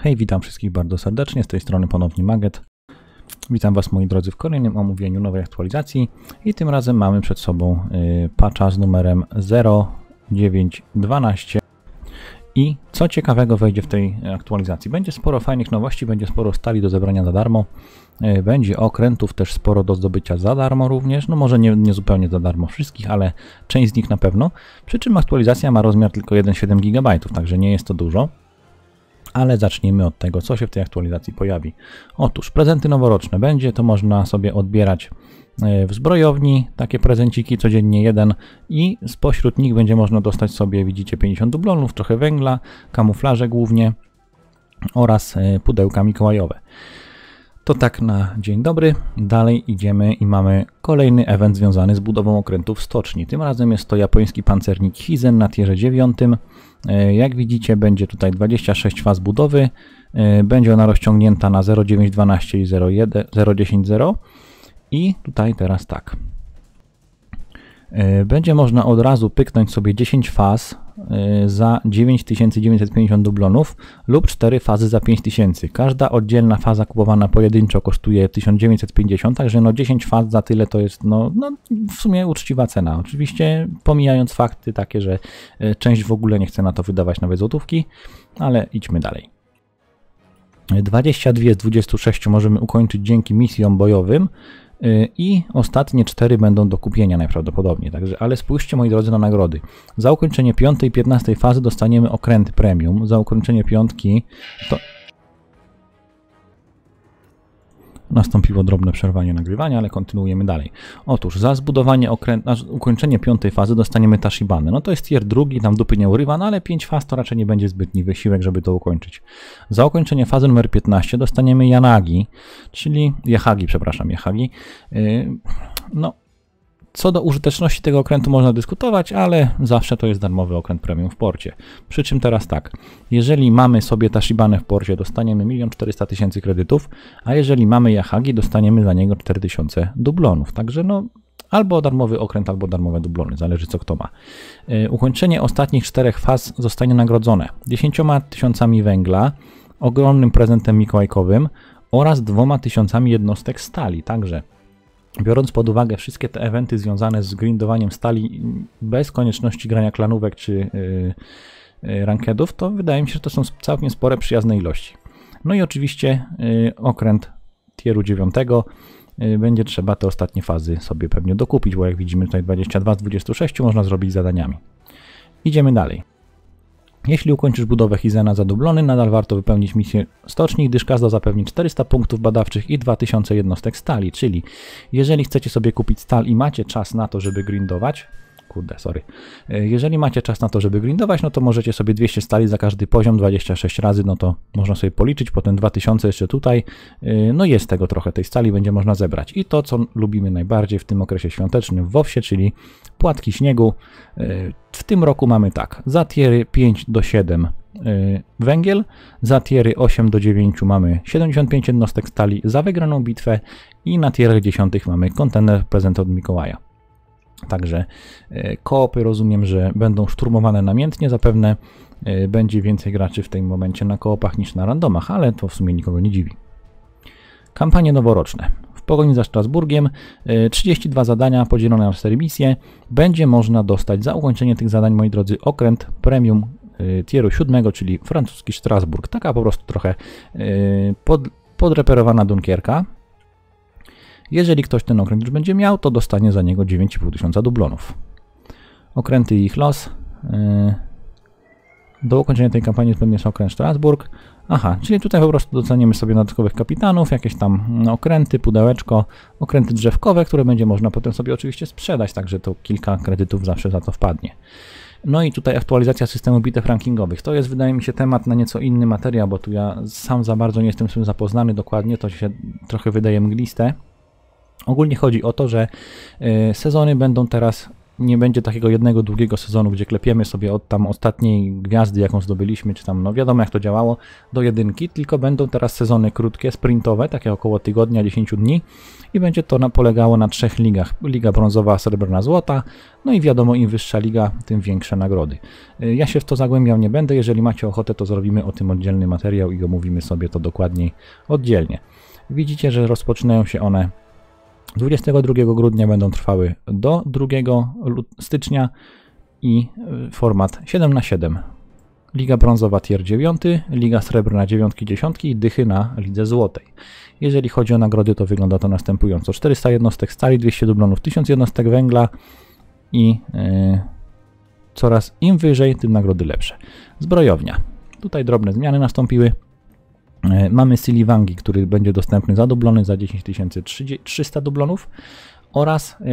Hej, witam wszystkich bardzo serdecznie, z tej strony ponownie Maget. Witam Was moi drodzy w kolejnym omówieniu nowej aktualizacji i tym razem mamy przed sobą y, patcha z numerem 0912 i co ciekawego wejdzie w tej aktualizacji. Będzie sporo fajnych nowości, będzie sporo stali do zebrania za darmo, y, będzie okrętów też sporo do zdobycia za darmo również, no może nie, nie zupełnie za darmo wszystkich, ale część z nich na pewno, przy czym aktualizacja ma rozmiar tylko 1,7 GB, także nie jest to dużo. Ale zacznijmy od tego, co się w tej aktualizacji pojawi. Otóż prezenty noworoczne będzie, to można sobie odbierać e, w zbrojowni takie prezenciki, codziennie jeden i spośród nich będzie można dostać sobie, widzicie, 50 dublonów, trochę węgla, kamuflaże głównie oraz e, pudełka mikołajowe. To tak na dzień dobry. Dalej idziemy i mamy kolejny event związany z budową okrętów stoczni. Tym razem jest to japoński pancernik Hizen na tierze 9. E, jak widzicie będzie tutaj 26 faz budowy. E, będzie ona rozciągnięta na 0,912 i 0,10.0. I tutaj teraz tak. E, będzie można od razu pyknąć sobie 10 faz e, za 9950 dublonów lub 4 fazy za 5000. Każda oddzielna faza kupowana pojedynczo kosztuje 1950, także no 10 faz za tyle to jest no, no w sumie uczciwa cena. Oczywiście pomijając fakty takie, że e, część w ogóle nie chce na to wydawać nawet złotówki, ale idźmy dalej. 22 z 26 możemy ukończyć dzięki misjom bojowym, Y, I ostatnie cztery będą do kupienia najprawdopodobniej, także, ale spójrzcie moi drodzy na nagrody. Za ukończenie piątej i piętnastej fazy dostaniemy okręty premium, za ukończenie piątki to Nastąpiło drobne przerwanie nagrywania, ale kontynuujemy dalej. Otóż za zbudowanie okręta, ukończenie piątej fazy dostaniemy Tashibany. No to jest tier drugi, tam dupy nie urywa, no ale 5 faz to raczej nie będzie zbytni wysiłek, żeby to ukończyć. Za ukończenie fazy numer 15 dostaniemy Yanagi, czyli Yahagi, przepraszam, Yahagi. Yy, no, co do użyteczności tego okrętu można dyskutować, ale zawsze to jest darmowy okręt premium w porcie. Przy czym teraz tak, jeżeli mamy sobie Tashibane w porcie, dostaniemy 1 400 000 kredytów, a jeżeli mamy Yahagi, dostaniemy za niego 4000 dublonów. Także no, albo darmowy okręt, albo darmowe dublony, zależy co kto ma. E, ukończenie ostatnich czterech faz zostanie nagrodzone 10 tysiącami węgla, ogromnym prezentem mikołajkowym oraz dwoma tysiącami jednostek stali, także biorąc pod uwagę wszystkie te eventy związane z grindowaniem stali bez konieczności grania klanówek czy y, y, rankedów, to wydaje mi się, że to są całkiem spore przyjazne ilości. No i oczywiście y, okręt tieru 9 będzie trzeba te ostatnie fazy sobie pewnie dokupić, bo jak widzimy tutaj 22 z 26 można zrobić zadaniami. Idziemy dalej. Jeśli ukończysz budowę Hizena zadublony, nadal warto wypełnić misję stoczni, gdyż każda zapewni 400 punktów badawczych i 2000 jednostek stali, czyli jeżeli chcecie sobie kupić stal i macie czas na to, żeby grindować, kurde, sorry. E, jeżeli macie czas na to, żeby grindować, no to możecie sobie 200 stali za każdy poziom 26 razy, no to można sobie policzyć, potem 2000 jeszcze tutaj. E, no jest tego trochę, tej stali będzie można zebrać. I to, co lubimy najbardziej w tym okresie świątecznym w WoWsie, czyli płatki śniegu. E, w tym roku mamy tak, za tiery 5 do 7 e, węgiel, za tiery 8 do 9 mamy 75 jednostek stali za wygraną bitwę i na tierach 10 mamy kontener prezent od Mikołaja. Także e, koopy rozumiem, że będą szturmowane namiętnie, zapewne będzie więcej graczy w tym momencie na koopach niż na randomach, ale to w sumie nikogo nie dziwi. Kampanie noworoczne. Pogoni za Strasburgiem, 32 e, zadania podzielone na 4 misje. Będzie można dostać za ukończenie tych zadań, moi drodzy, okręt premium e, tieru 7, czyli francuski Strasburg. Taka po prostu trochę e, pod, podreperowana Dunkierka. Jeżeli ktoś ten okręt już będzie miał, to dostanie za niego 9,5 tysiąca dublonów. Okręty i ich los. Do ukończenia tej kampanii pewnie jest okręt Strasburg. Aha, czyli tutaj po prostu docenimy sobie dodatkowych kapitanów, jakieś tam no, okręty, pudełeczko, okręty drzewkowe, które będzie można potem sobie oczywiście sprzedać, także to kilka kredytów zawsze za to wpadnie. No i tutaj aktualizacja systemu bitew rankingowych. To jest, wydaje mi się, temat na nieco inny materiał, bo tu ja sam za bardzo nie jestem z tym zapoznany dokładnie, to się trochę wydaje mgliste. Ogólnie chodzi o to, że y, sezony będą teraz nie będzie takiego jednego długiego sezonu, gdzie klepiemy sobie od tam ostatniej gwiazdy, jaką zdobyliśmy, czy tam, no wiadomo jak to działało, do jedynki, tylko będą teraz sezony krótkie, sprintowe, takie około tygodnia, 10 dni i będzie to na, polegało na trzech ligach. Liga brązowa, srebrna, złota, no i wiadomo, im wyższa liga, tym większe nagrody. Y, ja się w to zagłębiał nie będę, jeżeli macie ochotę, to zrobimy o tym oddzielny materiał i omówimy sobie to dokładniej oddzielnie. Widzicie, że rozpoczynają się one 22 grudnia będą trwały do 2 stycznia i y, format 7 na 7 Liga brązowa tier 9, liga srebrna 9 dziesiątki, dychy na lidze złotej. Jeżeli chodzi o nagrody, to wygląda to następująco. 400 jednostek stali, 200 dublonów, 1000 jednostek węgla i yy, coraz im wyżej, tym nagrody lepsze. Zbrojownia. Tutaj drobne zmiany nastąpiły. E, mamy Siliwangi, który będzie dostępny za dublony za 10 300 dublonów oraz e,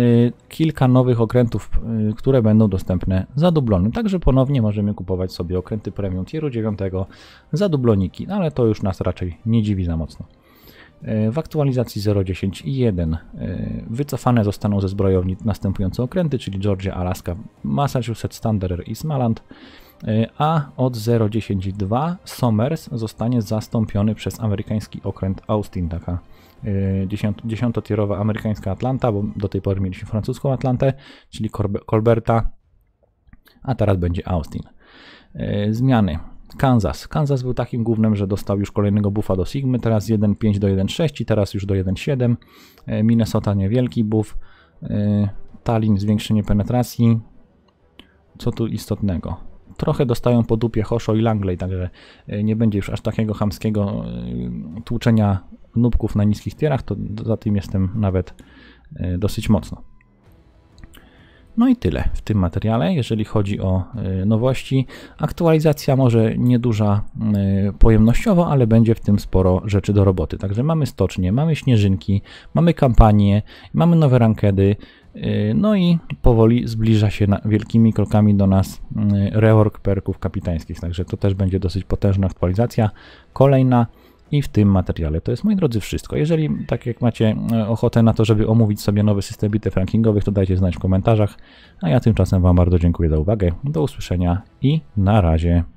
kilka nowych okrętów, e, które będą dostępne za dublony. Także ponownie możemy kupować sobie okręty premium tieru 9 za dubloniki, no ale to już nas raczej nie dziwi za mocno. W aktualizacji 0.10 i 1 wycofane zostaną ze zbrojowni następujące okręty, czyli Georgia, Alaska, Massachusetts, Standard i Smaland a od 0.10.2 Somers zostanie zastąpiony przez amerykański okręt Austin, taka e, dziesiątotierowa amerykańska Atlanta, bo do tej pory mieliśmy francuską Atlantę, czyli Colberta, a teraz będzie Austin. E, zmiany. Kansas. Kansas był takim głównym, że dostał już kolejnego buffa do Sigmy, teraz 1.5 do 1.6 i teraz już do 1.7. E, Minnesota niewielki buff. Tallinn zwiększenie penetracji. Co tu istotnego? trochę dostają po dupie Hosho i Langley, także e, nie będzie już aż takiego hamskiego e, tłuczenia nóbków na niskich tierach, to za tym jestem nawet e, dosyć mocno. No i tyle w tym materiale, jeżeli chodzi o nowości. Aktualizacja może nieduża pojemnościowo, ale będzie w tym sporo rzeczy do roboty. Także mamy stocznie, mamy śnieżynki, mamy kampanię, mamy nowe rankedy, Y, no i powoli zbliża się wielkimi krokami do nas y, reorg perków kapitańskich, także to też będzie dosyć potężna aktualizacja. Kolejna i w tym materiale to jest, moi drodzy, wszystko. Jeżeli, tak jak macie e, ochotę na to, żeby omówić sobie nowy system bitew rankingowych, to dajcie znać w komentarzach, a ja tymczasem Wam bardzo dziękuję za uwagę, do usłyszenia i na razie.